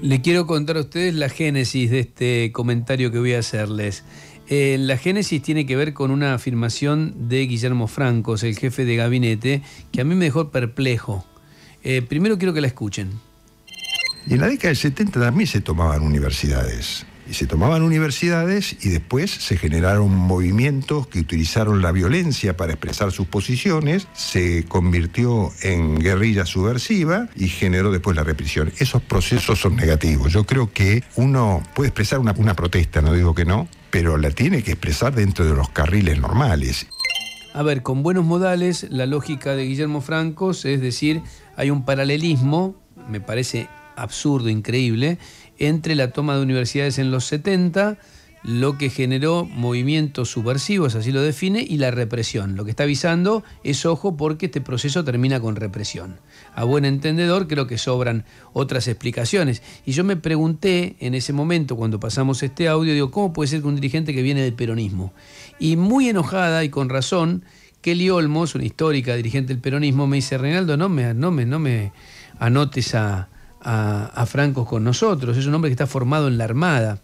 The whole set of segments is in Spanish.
Le quiero contar a ustedes la génesis de este comentario que voy a hacerles. Eh, la génesis tiene que ver con una afirmación de Guillermo Francos, el jefe de gabinete, que a mí me dejó perplejo. Eh, primero quiero que la escuchen. en la década del 70 también se tomaban universidades y se tomaban universidades y después se generaron movimientos que utilizaron la violencia para expresar sus posiciones, se convirtió en guerrilla subversiva y generó después la represión. Esos procesos son negativos. Yo creo que uno puede expresar una, protesta, no digo que no, pero la tiene que expresar dentro de los carriles normales. A ver, con buenos modales, la lógica de Guillermo Franco es decir, hay un paralelismo, me parece absurdo, increíble, entre la toma de universidades en los 70, lo que generó movimientos subversivos, así lo define, y la represión. Lo que está avisando es ojo porque este proceso termina con represión. A buen entendedor creo que sobran otras explicaciones. Y yo me pregunté en ese momento, cuando pasamos este audio, digo, ¿cómo puede ser que un dirigente que viene del peronismo? Y muy enojada y con razón, Kelly Olmos, una histórica dirigente del peronismo, me dice, Reinaldo, no me, no me, no me anotes a a, Francos con nosotros. Es un hombre que está formado en la Armada.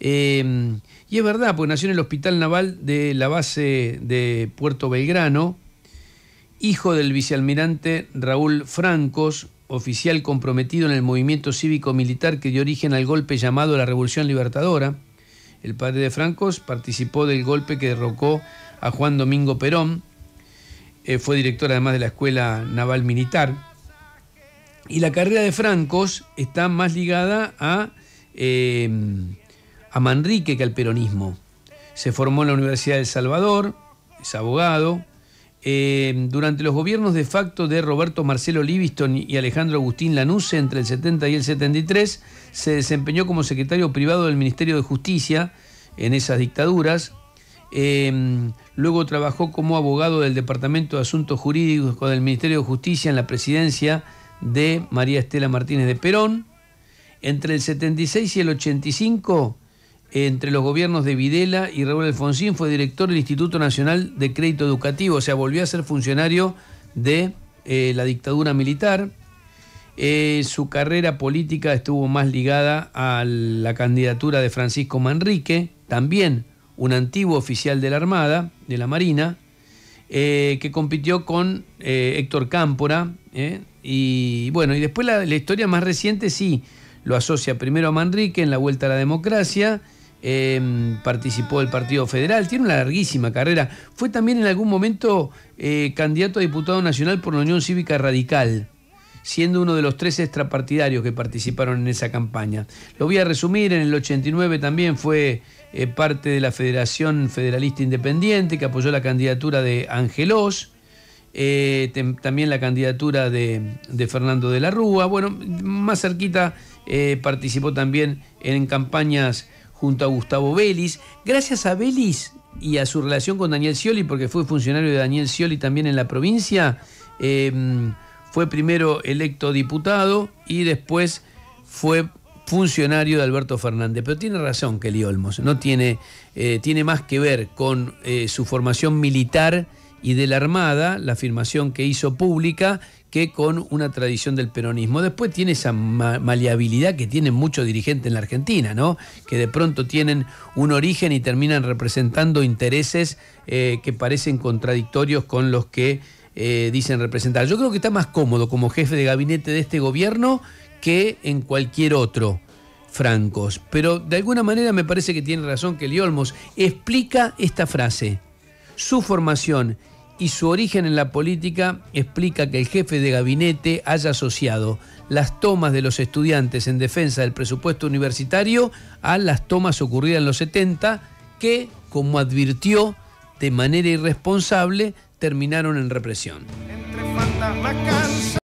Em, y es verdad, porque nació en el Hospital Naval de la base de Puerto Belgrano, hijo del vicealmirante Raúl Francos, oficial comprometido en el movimiento cívico-militar que dio origen al golpe llamado la Revolución Libertadora. El padre de Francos participó del golpe que derrocó a Juan Domingo Perón. Eh, fue director además de la Escuela Naval Militar. Y la carrera de Francos está más ligada a, em, a Manrique que al peronismo. Se formó en la Universidad de El Salvador, es abogado. Em, durante los gobiernos de facto de Roberto Marcelo Livingston y Alejandro Agustín Lanusse entre el 70 y el 73, se desempeñó como secretario privado del Ministerio de Justicia en esas dictaduras. Em, luego trabajó como abogado del Departamento de Asuntos Jurídicos con el Ministerio de Justicia en la presidencia de María Estela Martínez de Perón. Entre el 76 y el 85, entre los gobiernos de Videla y Raúl Alfonsín, fue director del Instituto Nacional de Crédito Educativo, o sea, volvió a ser funcionario de eh, la dictadura militar. Eh, su carrera política estuvo más ligada a la candidatura de Francisco Manrique, también un antiguo oficial de la Armada, de la Marina, eh, que compitió con eh, Héctor Cámpora. ¿eh? y bueno, y después la, la, historia más reciente sí lo asocia primero a Manrique en la Vuelta a la Democracia. Em, participó del Partido Federal, tiene una larguísima carrera. Fue también en algún momento candidato a diputado nacional por la Unión Cívica Radical siendo uno de los tres extrapartidarios que participaron en esa campaña. Lo voy a resumir, en el 89 también fue eh, parte de la Federación Federalista Independiente, que apoyó la candidatura de Ángel eh, también la candidatura de, Fernando de la Rúa. Bueno, más cerquita eh, participó también en campañas junto a Gustavo Vélez. Gracias a Vélez y a su relación con Daniel Scioli, porque fue funcionario de Daniel Scioli también en la provincia, eh, fue primero electo diputado y después fue funcionario de Alberto Fernández. Pero tiene razón Kelly Olmos, no tiene, eh, tiene más que ver con eh, su formación militar y de la Armada, la afirmación que hizo pública, que con una tradición del peronismo. Después tiene esa maleabilidad que tienen muchos dirigentes en la Argentina, ¿no? Que de pronto tienen un origen y terminan representando intereses eh, que parecen contradictorios con los que eh, dicen representar. Yo creo que está más cómodo como jefe de gabinete de este gobierno que en cualquier otro, Francos. Pero de alguna manera me parece que tiene razón que Liolmos explica esta frase. Su formación y su origen en la política explica que el jefe de gabinete haya asociado las tomas de los estudiantes en defensa del presupuesto universitario a las tomas ocurridas en los 70 que, como advirtió de manera irresponsable, terminaron en represión.